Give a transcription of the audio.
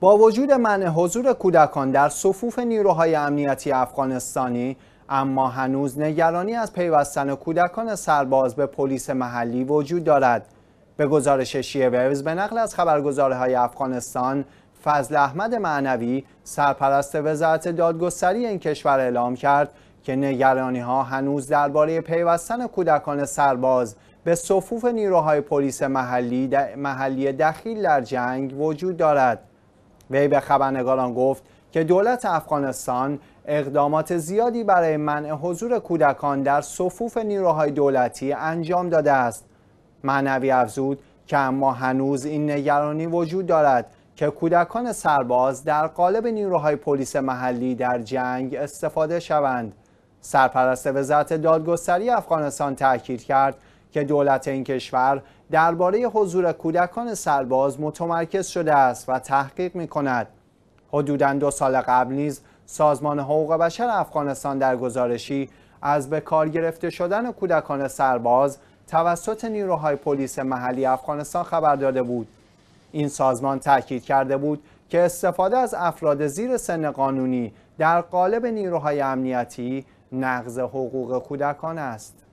با وجود منع حضور کودکان در صفوف نیروهای امنیتی افغانستانی اما هنوز نگرانی از پیوستن کودکان سرباز به پلیس محلی وجود دارد به گزارش ویوز به نقل از های افغانستان فضل احمد معنوی سرپرست وزارت دادگستری این کشور اعلام کرد که نگرانی ها هنوز درباره پیوستن کودکان سرباز به صفوف نیروهای پلیس محلی, محلی دخیل در جنگ وجود دارد وی به خبرنگاران گفت که دولت افغانستان اقدامات زیادی برای منع حضور کودکان در صفوف نیروهای دولتی انجام داده است معنوی افزود که اما هنوز این نگرانی وجود دارد که کودکان سرباز در قالب نیروهای پلیس محلی در جنگ استفاده شوند سرپرست وزارت دادگستری افغانستان تاکید کرد که دولت این کشور درباره حضور کودکان سرباز متمرکز شده است و تحقیق می کند. حدودا دو سال قبل نیز سازمان حقوق بشر افغانستان در گزارشی از به کار گرفته شدن کودکان سرباز توسط نیروهای پلیس محلی افغانستان خبر داده بود. این سازمان تاکید کرده بود که استفاده از افراد زیر سن قانونی در قالب نیروهای امنیتی نقض حقوق کودکان است.